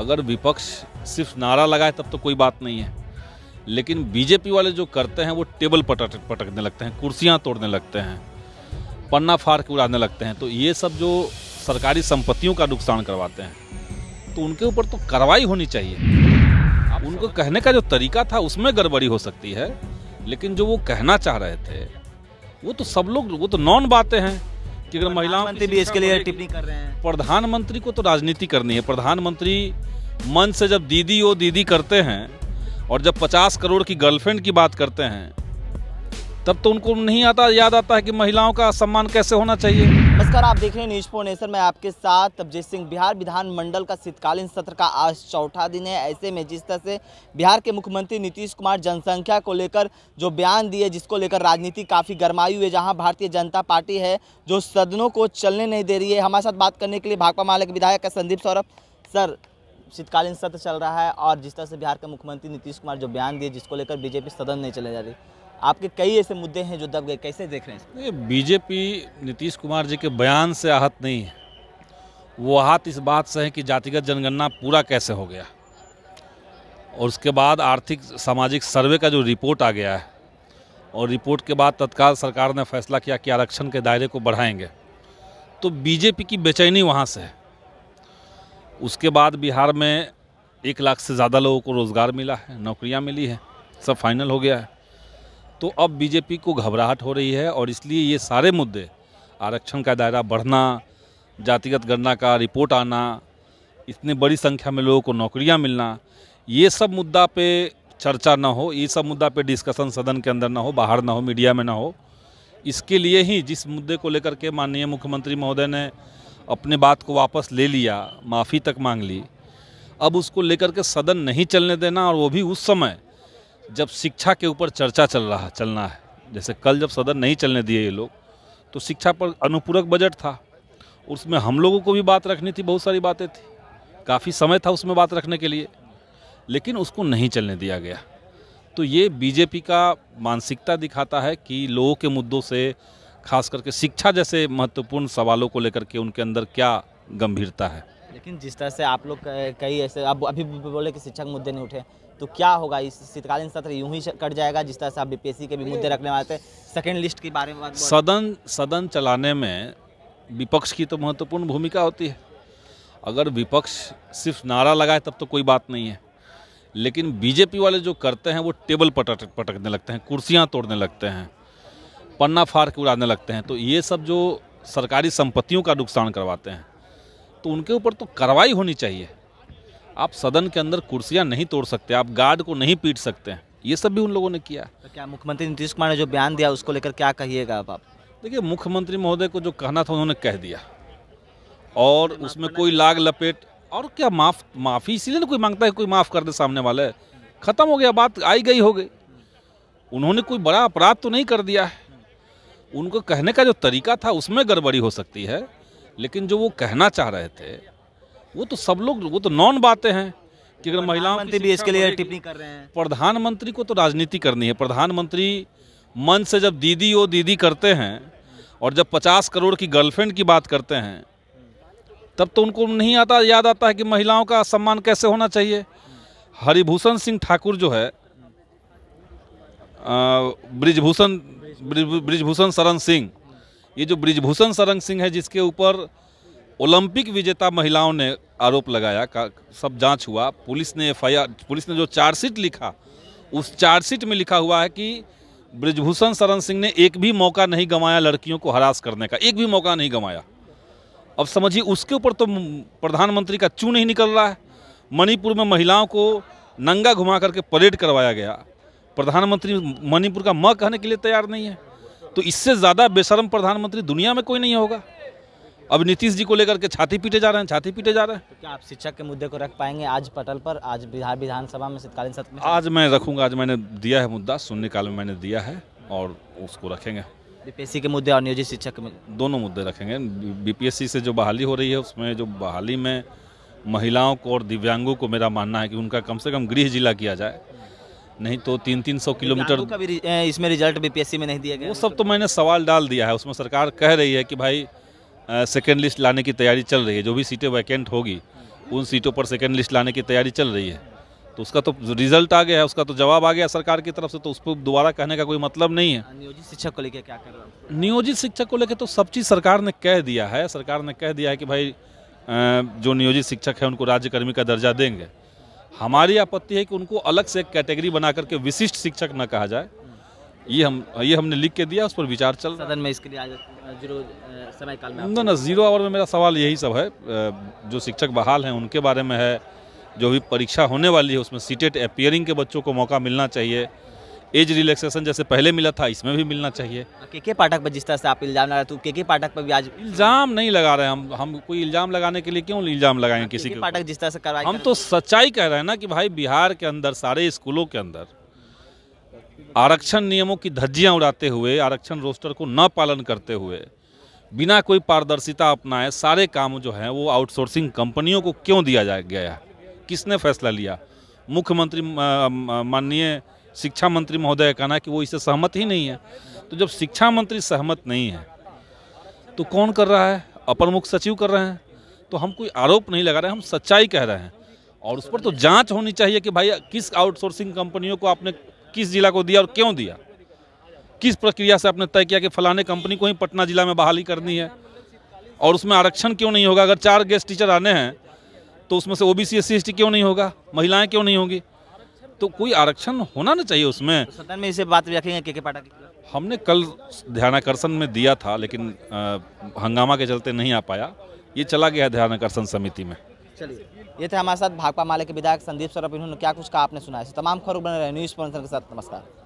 अगर विपक्ष सिर्फ नारा लगाए तब तो कोई बात नहीं है लेकिन बीजेपी वाले जो करते हैं वो टेबल पटक पटकने लगते हैं कुर्सियाँ तोड़ने लगते हैं पन्ना फाड़ के उड़ाने लगते हैं तो ये सब जो सरकारी संपत्तियों का नुकसान करवाते हैं तो उनके ऊपर तो कार्रवाई होनी चाहिए उनको कहने का जो तरीका था उसमें गड़बड़ी हो सकती है लेकिन जो वो कहना चाह रहे थे वो तो सब लोग वो तो नॉन बातें हैं कि अगर महिलाओं की भी इसके लिए टिप्पणी कर रहे हैं प्रधानमंत्री को तो राजनीति करनी है प्रधानमंत्री मन से जब दीदी ओ दीदी करते हैं और जब 50 करोड़ की गर्लफ्रेंड की बात करते हैं तब तो उनको नहीं आता याद आता है कि महिलाओं का सम्मान कैसे होना चाहिए नमस्कार आप देख रहे हैं न्यूज फोर नेशन मैं आपके साथ अभिजीत सिंह बिहार विधानमंडल का शीतकालीन सत्र का आज चौथा दिन है ऐसे में जिस तरह से बिहार के मुख्यमंत्री नीतीश कुमार जनसंख्या को लेकर जो बयान दिए जिसको लेकर राजनीति काफ़ी गर्माई हुई है जहां भारतीय जनता पार्टी है जो सदनों को चलने नहीं दे रही है हमारे साथ बात करने के लिए भाकपा माले के विधायक संदीप सौरभ सर शीतकालीन सत्र चल रहा है और जिस तरह से बिहार के मुख्यमंत्री नीतीश कुमार जो बयान दिए जिसको लेकर बीजेपी सदन नहीं चले जा रही आपके कई ऐसे मुद्दे हैं जो दब गए कैसे देख रहे हैं बीजेपी नीतीश कुमार जी के बयान से आहत नहीं है वो आहत इस बात से है कि जातिगत जनगणना पूरा कैसे हो गया और उसके बाद आर्थिक सामाजिक सर्वे का जो रिपोर्ट आ गया है और रिपोर्ट के बाद तत्काल सरकार ने फैसला किया कि आरक्षण के दायरे को बढ़ाएंगे तो बीजेपी की बेचैनी वहाँ से है उसके बाद बिहार में एक लाख से ज़्यादा लोगों को रोज़गार मिला है नौकरियाँ मिली है सब फाइनल हो गया है तो अब बीजेपी को घबराहट हो रही है और इसलिए ये सारे मुद्दे आरक्षण का दायरा बढ़ना जातिगत गणना का रिपोर्ट आना इतने बड़ी संख्या में लोगों को नौकरियां मिलना ये सब मुद्दा पे चर्चा ना हो ये सब मुद्दा पे डिस्कशन सदन के अंदर ना हो बाहर ना हो मीडिया में ना हो इसके लिए ही जिस मुद्दे को लेकर के माननीय मुख्यमंत्री महोदय ने अपने बात को वापस ले लिया माफ़ी तक मांग ली अब उसको लेकर के सदन नहीं चलने देना और वो भी उस समय जब शिक्षा के ऊपर चर्चा चल रहा है चलना है जैसे कल जब सदन नहीं चलने दिए ये लोग तो शिक्षा पर अनुपूरक बजट था उसमें हम लोगों को भी बात रखनी थी बहुत सारी बातें थी काफ़ी समय था उसमें बात रखने के लिए लेकिन उसको नहीं चलने दिया गया तो ये बीजेपी का मानसिकता दिखाता है कि लोगों के मुद्दों से खास करके शिक्षा जैसे महत्वपूर्ण सवालों को लेकर के उनके अंदर क्या गंभीरता है लेकिन जिस तरह से आप लोग कई ऐसे अब अभी बोले कि शिक्षक मुद्दे नहीं उठे तो क्या होगा इस शीतकालीन सत्र यूं ही कट जाएगा जिस तरह से आप बीपीएससी के भी मुद्दे रखने वाले थे सेकेंड लिस्ट के बारे में सदन सदन चलाने में विपक्ष की तो महत्वपूर्ण भूमिका होती है अगर विपक्ष सिर्फ नारा लगाए तब तो कोई बात नहीं है लेकिन बीजेपी वाले जो करते हैं वो टेबल पटक पटकने लगते हैं कुर्सियाँ तोड़ने लगते हैं पन्ना फाड़ के उड़ाने लगते हैं तो ये सब जो सरकारी संपत्तियों का नुकसान करवाते हैं तो उनके ऊपर तो कार्रवाई होनी चाहिए आप सदन के अंदर कुर्सियां नहीं तोड़ सकते आप गार्ड को नहीं पीट सकते हैं ये सब भी उन लोगों ने किया तो क्या मुख्यमंत्री नीतीश कुमार ने जो बयान दिया उसको लेकर क्या कहिएगा आप आप देखिए मुख्यमंत्री महोदय को जो कहना था उन्होंने कह दिया और उसमें कोई लाग लपेट और क्या माफ माफ़ी इसीलिए ना कोई मांगता है कोई माफ़ कर दे सामने वाले ख़त्म हो गया बात आई गई हो गई उन्होंने कोई बड़ा अपराध तो नहीं कर दिया है उनको कहने का जो तरीका था उसमें गड़बड़ी हो सकती है लेकिन जो वो कहना चाह रहे थे वो तो सब लोग वो तो नॉन बातें हैं कि अगर महिलाओं भी इसके लिए टिप्पणी कर रहे हैं प्रधानमंत्री को तो राजनीति करनी है प्रधानमंत्री मन से जब दीदी ओ दीदी करते हैं और जब पचास करोड़ की गर्लफ्रेंड की बात करते हैं तब तो उनको नहीं आता याद आता है कि महिलाओं का सम्मान कैसे होना चाहिए हरिभूषण सिंह ठाकुर जो है ब्रिजभूषण ब्रिजभूषण शरण सिंह ये जो ब्रिजभूषण सरंग सिंह है जिसके ऊपर ओलंपिक विजेता महिलाओं ने आरोप लगाया का सब जांच हुआ पुलिस ने एफ पुलिस ने जो चार्जशीट लिखा उस चार्जशीट में लिखा हुआ है कि ब्रिजभूषण शरण सिंह ने एक भी मौका नहीं गंवाया लड़कियों को हरास करने का एक भी मौका नहीं गंवाया अब समझिए उसके ऊपर तो प्रधानमंत्री का चू नहीं निकल रहा है मणिपुर में महिलाओं को नंगा घुमा करके परेड करवाया गया प्रधानमंत्री मणिपुर का म कहने के लिए तैयार नहीं है तो इससे ज़्यादा बेशरम प्रधानमंत्री दुनिया में कोई नहीं होगा अब नीतीश जी को लेकर के छाती पीटे जा रहे हैं छाती पीटे जा रहे हैं तो क्या आप शिक्षक के मुद्दे को रख पाएंगे आज पटल पर आज बिहार विधानसभा में शीतकालीन सत्र में आज मैं रखूंगा आज मैंने दिया है मुद्दा शून्य काल में मैंने दिया है और उसको रखेंगे बीपीएससी के मुद्दे और नियोजित शिक्षक के दोनों मुद्दे रखेंगे बीपीएससी से जो बहाली हो रही है उसमें जो बहाली में महिलाओं को और दिव्यांगों को मेरा मानना है कि उनका कम से कम गृह जिला किया जाए नहीं तो तीन तीन सौ किलोमीटर इसमें रिजल्ट बीपीएससी में नहीं दिया गया वो सब तो मैंने सवाल डाल दिया है उसमें सरकार कह रही है कि भाई सेकेंड लिस्ट लाने की तैयारी चल रही है जो भी सीटें वैकेंट होगी उन सीटों पर सेकेंड लिस्ट लाने की तैयारी चल रही है तो उसका तो रिजल्ट आ गया है उसका तो जवाब आ गया सरकार की तरफ से तो उस पर दोबारा कहने का कोई मतलब नहीं है नियोजित शिक्षक को लेकर क्या कर रहा हूँ नियोजित शिक्षक को लेकर तो सब चीज़ सरकार ने कह दिया है सरकार ने कह दिया है कि भाई जो नियोजित शिक्षक है उनको राज्यकर्मी का दर्जा देंगे हमारी आपत्ति है कि उनको अलग से कैटेगरी बना करके विशिष्ट शिक्षक न कहा जाए ये हम ये हमने लिख के दिया उस पर विचार चल सदन में इसके लिए जीरो समय काल में ना ना जीरो आवर में मेरा सवाल यही सब है जो शिक्षक बहाल हैं उनके बारे में है जो भी परीक्षा होने वाली है उसमें सीटेट अपियरिंग के बच्चों को मौका मिलना चाहिए एज रिलैक्सेशन जैसे पहले मिला था इसमें भी मिलना चाहिए के के पाठक पर जिस तरह से आप इल्ज़ाम लगा रहे तो के के पाठक पर भी आज इल्ज़ाम नहीं लगा रहे हम हम कोई इल्ज़ाम लगाने के लिए क्यों इल्ज़ाम लगाए हाँ, किसी के पाठक जिस तरह से करवाए हम तो सच्चाई कह रहे हैं ना कि भाई बिहार के अंदर सारे स्कूलों के अंदर आरक्षण नियमों की धज्जियाँ उड़ाते हुए आरक्षण रोस्टर को न पालन करते हुए बिना कोई पारदर्शिता अपनाए सारे काम जो हैं वो आउटसोर्सिंग कंपनियों को क्यों दिया जा गया किसने फैसला लिया मुख्यमंत्री माननीय शिक्षा मंत्री महोदय का कहना कि वो इससे सहमत ही नहीं है तो जब शिक्षा मंत्री सहमत नहीं है तो कौन कर रहा है अपर मुख्य सचिव कर रहे हैं तो हम कोई आरोप नहीं लगा रहे हम सच्चाई कह रहे हैं और उस पर तो जांच होनी चाहिए कि भाई किस आउटसोर्सिंग कंपनियों को आपने किस जिला को दिया और क्यों दिया किस प्रक्रिया से आपने तय किया कि फलाने कंपनी को ही पटना जिला में बहाली करनी है और उसमें आरक्षण क्यों नहीं होगा अगर चार गेस्ट टीचर आने हैं तो उसमें से ओबीसी बी क्यों नहीं होगा महिलाएं क्यों नहीं होंगी तो कोई आरक्षण होना ना चाहिए उसमें तो सदन में इसे बात रखेंगे के के पाठक हमने कल ध्यानाकर्षण में दिया था लेकिन आ, हंगामा के चलते नहीं आ पाया ये चला गया ध्यानाकर्षण समिति में चलिए ये थे हमारे साथ भाकपा माले के विधायक संदीप सौरभ इन्होंने क्या कुछ कहा आपने सुना है तमाम खबर बने रहे न्यूज़ के साथ नमस्कार